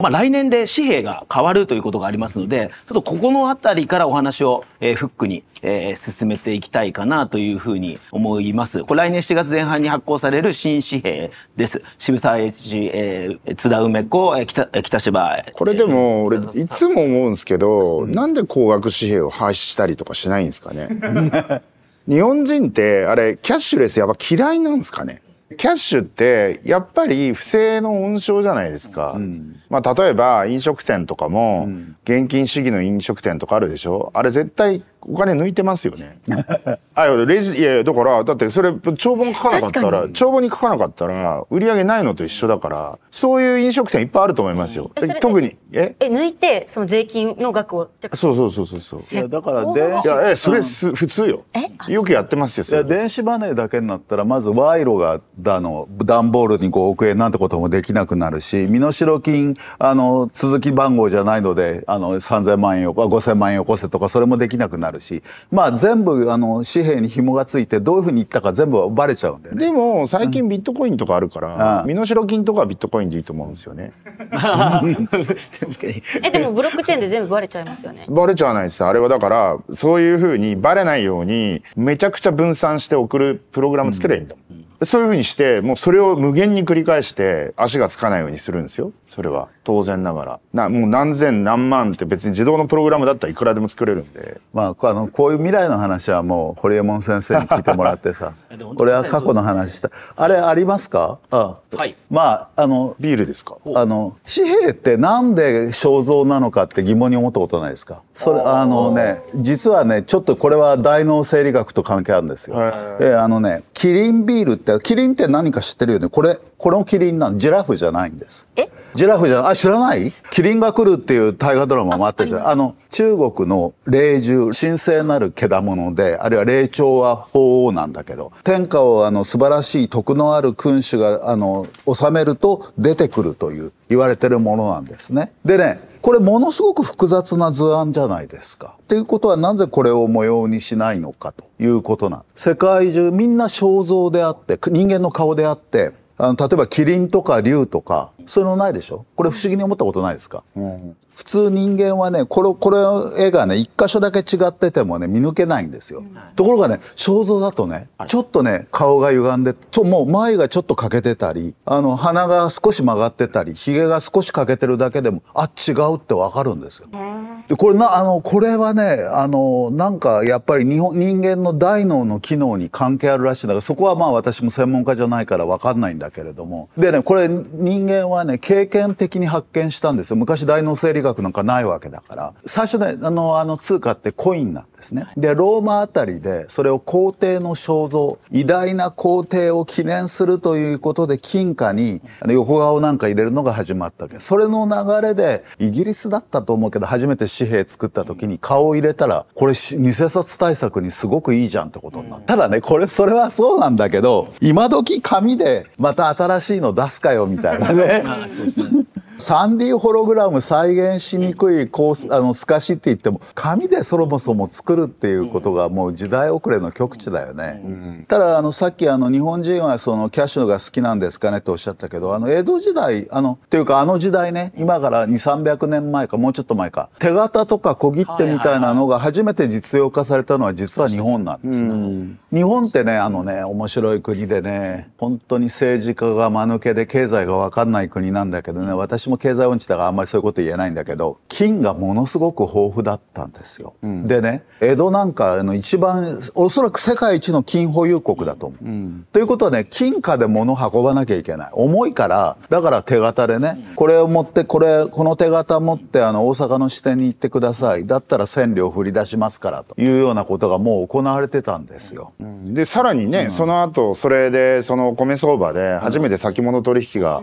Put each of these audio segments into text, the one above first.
まあ、来年で紙幣が変わるということがありますので、ちょっとここのあたりからお話を、えー、フックに、えー、進めていきたいかなというふうに思います。これ来年7月前半に発行される新紙幣です。渋沢栄一、えー、津田梅子、えー、北北芝。これでも、俺、いつも思うんですけど、なんで高額紙幣を廃止したりとかしないんですかね。日本人って、あれ、キャッシュレスやっぱ嫌いなんですかね。キャッシュってやっぱり不正の温床じゃないですか、うん、まあ、例えば飲食店とかも現金主義の飲食店とかあるでしょあれ絶対お金抜いてますよね。あいやレジいやだからだってそれ帳簿書かなかったら帳簿に書かなかったら売り上げないのと一緒だからそういう飲食店いっぱいあると思いますよ。え特にええ抜いてその税金の額をそうそうそうそうそう。いやだから電子いやえそれす、普通よ。えよくやってますよ。いや電子マネーだけになったらまず賄賂がだの段ボールに5億円なんてこともできなくなるし身代金あの続き番号じゃないのであの3000万円よこ5000万円よこせとかそれもできなくなる。なるし、まあ、全部あの紙幣に紐がついてどういうふうにいったか全部バレちゃうんだよねでも最近ビットコインとかあるから、うん、身代金とかはビットコインでいいと思うんですよね えでもブロックチェーンで全部バレちゃいますよねバレちゃわないですあれはだからそういうふうにバレないようにめちゃくちゃ分散して送るプログラム作ればいいんだもん、うんそういうふうにしてもうそれを無限に繰り返して足がつかないようにするんですよそれは当然ながらなもう何千何万って別に自動のプログラムだったらいくらでも作れるんでまああのこういう未来の話はもう堀江門先生に聞いてもらってさ俺は過去の話した、ね、あれありますかああ、はい、まああのビールですかあの紙幣ってなんで肖像なのかって疑問に思ったことないですかそれあのね実はねちょっとこれは大脳生理学と関係あるんですよ、えー、あのねキリンビールってキリンって何か知ってるよねこれこのキリンなんジラフじゃないんですジラフじゃあ知らないキリンが来るっていう大河ドラマもあったじゃんあの中国の霊獣神聖なる獣だであるいは霊長は法王なんだけど天下をあの素晴らしい徳のある君主があの治めると出てくるという言われてるものなんですねでねこれものすごく複雑な図案じゃないですか。ということはなぜこれを模様にしないのかということなん世界中みんな肖像であって人間の顔であってあの例えばキリンとか竜とかそういうのないでしょこれ不思議に思ったことないですか、うん、普通人間はねこれこれ絵がね一箇所だけ違っててもね見抜けないんですよ、うん、ところがね肖像だとねちょっとね顔が歪んでそう、もう眉がちょっと欠けてたりあの鼻が少し曲がってたり髭が少し欠けてるだけでもあ違うってわかるんですよ、でこれなあのこれはねあのなんかやっぱり日本人間の大脳の機能に関係あるらしいんだからそこはまあ私も専門家じゃないからわかんないんだけれどもでねこれ人間ははね経験的に発見したんですよ昔大脳生理学なんかないわけだから最初ねあのあの通貨ってコインなんですね、はい、でローマあたりでそれを皇帝の肖像偉大な皇帝を記念するということで金貨に横顔なんか入れるのが始まったわけそれの流れでイギリスだったと思うけど初めて紙幣作った時に顔を入れたらこれ偽札対策にすごくいいじゃんってことになった、うん、ただねこれそれはそうなんだけど今時紙でまた新しいの出すかよみたいなねあそうですねサンディホログラム再現しにくいコこうあの透かしって言っても紙でそもそも作るっていうことがもう時代遅れの極致だよね。ただあのさっきあの日本人はそのキャッシュが好きなんですかねとおっしゃったけどあの江戸時代あのっていうかあの時代ね今から2 3 0 0年前かもうちょっと前か手形とか小切手みたいなのが初めて実用化されたのは実は日本なんですね。日本ってねあのね面白い国でね本当に政治家が間抜けで経済が分かんない国なんだけどね私私も経済音痴だからあんまりそういうこと言えないんだけど金がものすごく豊富だったんですよ、うん、でね江戸なんかの一番おそらく世界一の金保有国だと思う、うん、ということはね金貨で物運ばなきゃいけない重いからだから手形でねこれを持ってこれこの手形持ってあの大阪の支店に行ってくださいだったら千両振り出しますからというようなことがもう行われてたんですよ、うん、でさらにね、その後それでその米相場で初めて先物取引が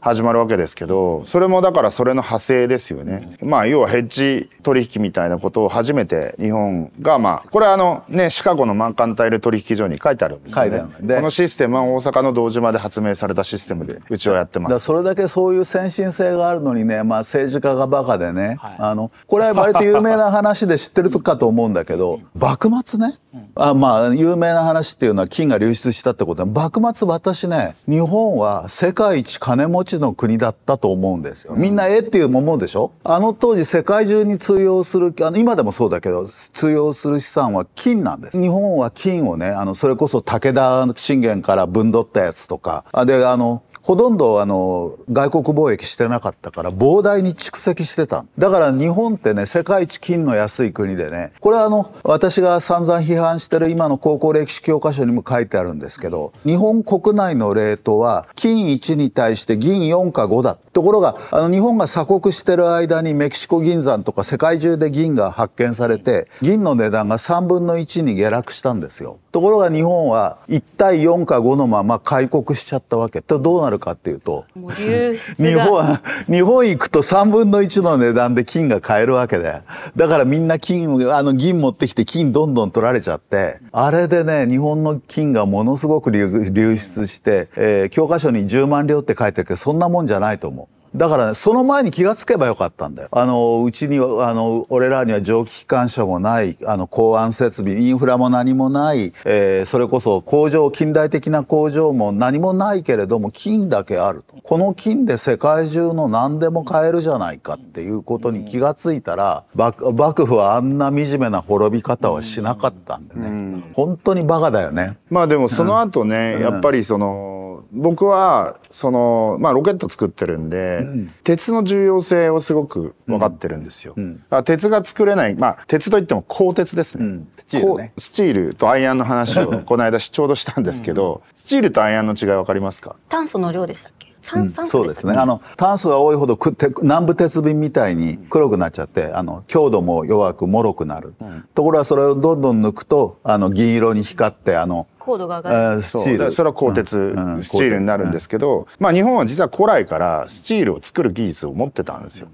始まるわけですけど、それもだからそれの派生ですよね、まあ要はヘッジ取引みたいなことを初めて日本がまあこれあのねシカゴのマンカンタイル取引所に書いてあるんですよねこのシステムは大阪の堂島で発明されたシステムでうちはやってますそれだけそういう先進性があるのにね、まあ、政治家がバカでね、はい、あのこれは割と有名な話で知ってるかと思うんだけど幕末ね、うんあまあ有名な話っていうのは金が流出したってことで幕末私ね日本は世界一金持ちの国だったと思うんですよみんなえっていうも思うでしょあの当時世界中に通用するあの今でもそうだけど通用する資産は金なんです日本は金をねあのそれこそ武田信玄からぶんどったやつとかあであのほとんどあの外国貿易してなかったから膨大に蓄積してただから日本ってね世界一金の安い国でねこれはあの私が散々批判してる今の高校歴史教科書にも書いてあるんですけど日本国内のレートは金1に対して銀4か5だところがあの日本が鎖国してる間にメキシコ銀山とか世界中で銀が発見されて銀の値段が3分の1に下落したんですよ。ところが日本は1対4か5のまま開国しちゃったわけとどうなるかっていうと日本日本行くと3分の1の値段で金が買えるわけでだからみんな金あの銀持ってきて金どんどん取られちゃってあれでね日本の金がものすごく流出して、えー、教科書に10万両って書いてるけどそんなもんじゃないと思う。だから、ね、その前に気がつけばよかったんだよ。あの、うちに、あの、俺らには蒸気機関車もない、あの、公安設備、インフラも何もない、えー、それこそ工場、近代的な工場も何もないけれども、金だけあると。この金で世界中の何でも買えるじゃないかっていうことに気がついたら、う幕府はあんな惨めな滅び方はしなかったんでね。本当にバカだよね。まあでもその後ね、うん、やっぱりその、僕はその、まあ、ロケット作ってるんで、うん、鉄の重要性をすごく分かってるんですよ。うんうん、鉄が作れない、まあ、鉄といっても鋼鉄ですね,、スチール、ね、スチールとアイアンの話を この間ちょうどしたんですけど、スチールとアイアンの違い分かりますか炭素の量でしたっけ酸酸、ね、そうですねあの炭素が多いほどくて南部鉄瓶みたいに黒くなっちゃってあの強度も弱く脆くなる、ところがそれをどんどん抜くとあの銀色に光ってあの高度が上がるそそれは鋼鉄、うんうん、スチールになるんですけど、まあ、日本は実は古来からスチールを作る技術を持ってたんですよ。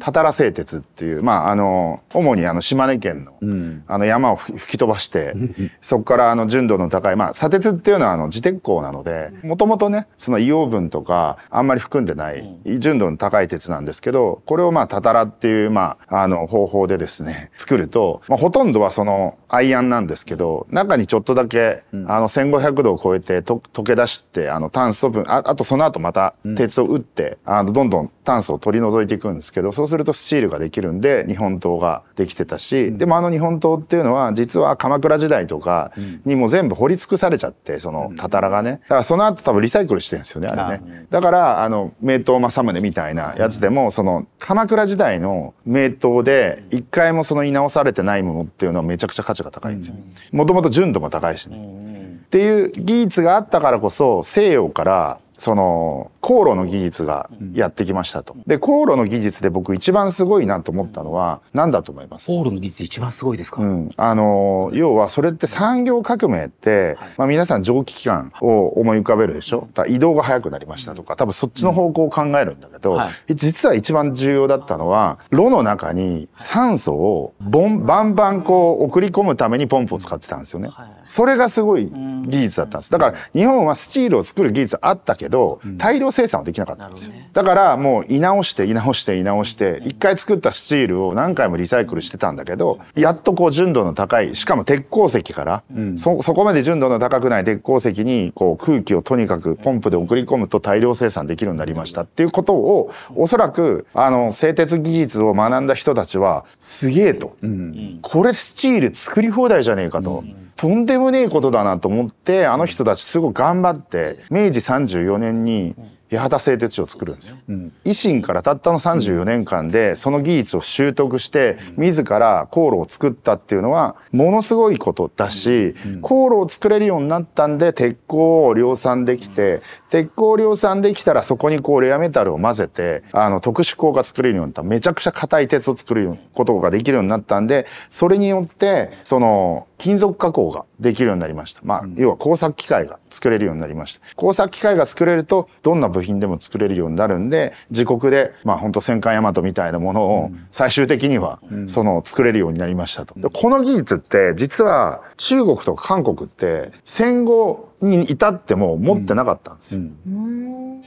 たたら製鉄っていう、まあ、あの主にあの島根県の,、あの山を吹き飛ばして そこからあの純度の高い、まあ、砂鉄っていうのはあの自鉄鋼なのでもともとねその硫黄分とかあんまり含んでない純度の高い鉄なんですけどこれをまたたらっていう、まあ、あの方法でですね 作ると、まあ、ほとんどはそのアイアンなんですけど中にちょっとだけ、うん、あの1500度を超えてと溶け出してあの炭素分ああとその後また鉄を打って、うん、あのどんどん炭素を取り除いていくんですけどそうするとスチールができるんで日本刀ができてたし、うん、でもあの日本刀っていうのは実は鎌倉時代とかにも全部掘り尽くされちゃってそのたたらがねだからその後多分リサイクルしてるんですよねあれねだからあの名刀政宗みたいなやつでもその鎌倉時代の名刀で一回もその言い直されてないものっていうのはめちゃくちゃ価値が高いんですよもともと純度も高いしね。っていう技術があったからこそ西洋からその航路の技術がやってきましたと。で航路の技術で僕一番すごいなと思ったのは何だと思います航路の技術一番すごいですか、うん、あの要はそれって産業革命って、まあ、皆さん蒸気機関を思い浮かべるでしょ、移動が速くなりましたとか多分そっちの方向を考えるんだけど、実は一番重要だったのは炉の中に酸素をボンバンバンこう送り込むためにポンプを使ってたんですよね。それがすごい技術だったんです。だから日本はスチールを作る技術あったけけど、大量生産はできなかったんですよ、だからもう居直して居直して居直して一回作ったスチールを何回もリサイクルしてたんだけどやっとこう純度の高いしかも鉄鉱石から、そそこまで純度の高くない鉄鉱石にこう空気をとにかくポンプで送り込むと大量生産できるようになりましたっていうことをおそらくあの製鉄技術を学んだ人たちはすげえと、これスチール作り放題じゃねえかと。とんでもねえことだなと思ってあの人たちすごい頑張って明治34年に八幡製鉄所を作るんですよ、うん、維新からたったの34年間でその技術を習得して自ら航路を作ったっていうのはものすごいことだし、航路を作れるようになったんで鉄鋼を量産できて鉄鋼量産できたらそこにこうレアメタルを混ぜてあの特殊鋼が作れるようになっためちゃくちゃ硬い鉄を作ることができるようになったんでそれによってその金属加工ができるようになりました。まあ、要は工作機械が作れるようになりました。工作機械が作れるとどんな部品でも作れるようになるんで自国でまあ本当戦艦大和みたいなものを最終的にはその作れるようになりましたと。でこの技術って実は中国とか韓国って戦後に至っても持ってなかったんですよ。うんうん